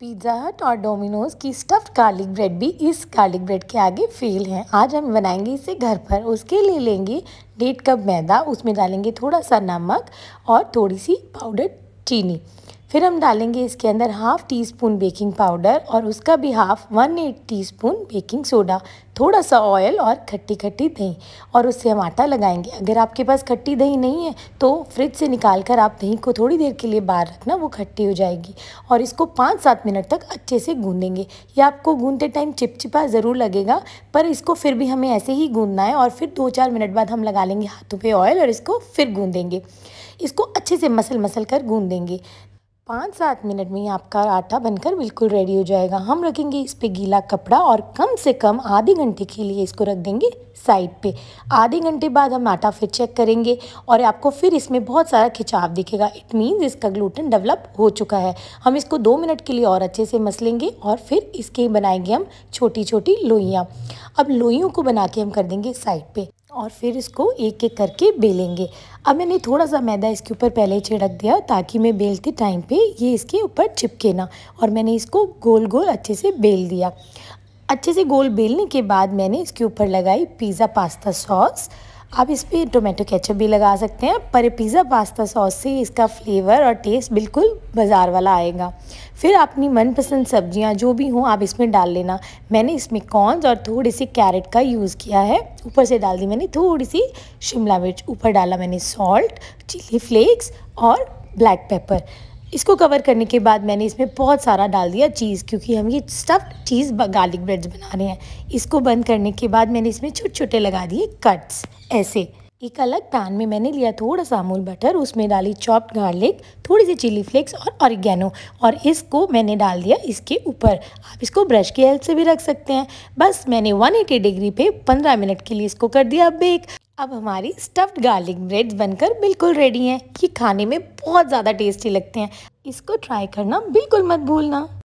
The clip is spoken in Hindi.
पिज़्ज़ा हट और डोमिनोज़ की स्टफ्ड गार्लिक ब्रेड भी इस गार्लिक ब्रेड के आगे फेल है आज हम बनाएंगे इसे घर पर उसके लिए लेंगे डेढ़ कप मैदा उसमें डालेंगे थोड़ा सा नमक और थोड़ी सी पाउडर चीनी फिर हम डालेंगे इसके अंदर half teaspoon baking powder और उसका भी half one eight teaspoon baking soda थोड़ा सा ऑयल और खट्टी खट्टी दही और उससे हम आटा लगाएंगे अगर आपके पास खट्टी दही नहीं है तो फ्रिज से निकाल कर आप दही को थोड़ी देर के लिए बाहर रखना वो खट्टी हो जाएगी और इसको पाँच सात मिनट तक अच्छे से गूंदेंगे ये आपको गूंदते टाइम चिपचिपा ज़रूर लगेगा पर इसको फिर भी हमें ऐसे ही गूंदना है और फिर दो चार मिनट बाद हम लगा लेंगे हाथों पर ऑयल और इसको फिर गूंदेंगे इसको अच्छे से मसल मसल कर गूंद देंगे पाँच सात मिनट में आपका आटा बनकर बिल्कुल रेडी हो जाएगा हम रखेंगे इस पे गीला कपड़ा और कम से कम आधे घंटे के लिए इसको रख देंगे साइड पे आधे घंटे बाद हम आटा फिर चेक करेंगे और आपको फिर इसमें बहुत सारा खिंचाव दिखेगा इट मीन्स इसका ग्लूटन डेवलप हो चुका है हम इसको दो मिनट के लिए और अच्छे से मस लेंगे और फिर इसके बनाएंगे हम छोटी छोटी लोइयाँ अब लोइयों को बना के हम कर देंगे साइड पर और फिर इसको एक एक करके बेलेंगे अब मैंने थोड़ा सा मैदा इसके ऊपर पहले ही छिड़क दिया ताकि मैं बेलते टाइम पे ये इसके ऊपर चिपके ना और मैंने इसको गोल गोल अच्छे से बेल दिया अच्छे से गोल बेलने के बाद मैंने इसके ऊपर लगाई पिज़्ज़ा पास्ता सॉस आप इस पर टोमेटो केचप भी लगा सकते हैं पर पिज़्ज़ा पास्ता सॉस से इसका फ्लेवर और टेस्ट बिल्कुल बाज़ार वाला आएगा फिर अपनी मनपसंद सब्जियां जो भी हों आप इसमें डाल लेना मैंने इसमें कॉर्नस और थोड़ी सी कैरेट का यूज़ किया है ऊपर से डाल दी मैंने थोड़ी सी शिमला मिर्च ऊपर डाला मैंने सॉल्ट चिली फ्लेक्स और ब्लैक पेपर इसको कवर करने के बाद मैंने इसमें बहुत सारा डाल दिया चीज़ क्योंकि हम ये स्टफ्ड चीज़ गार्लिक ब्रेड्स बना रहे हैं इसको बंद करने के बाद मैंने इसमें छोटे छोटे लगा दिए कट्स ऐसे एक अलग पैन में मैंने लिया थोड़ा सा अमूल बटर उसमें डाली चॉप्ड गार्लिक थोड़ी सी चिली फ्लेक्स और ऑरिगेनो और इसको मैंने डाल दिया इसके ऊपर आप इसको ब्रश की हेल्प से भी रख सकते हैं बस मैंने 180 डिग्री पे 15 मिनट के लिए इसको कर दिया बेक अब हमारी स्टफ्ड गार्लिक ब्रेड बनकर बिल्कुल रेडी हैं ये खाने में बहुत ज़्यादा टेस्टी लगते हैं इसको ट्राई करना बिल्कुल मत भूलना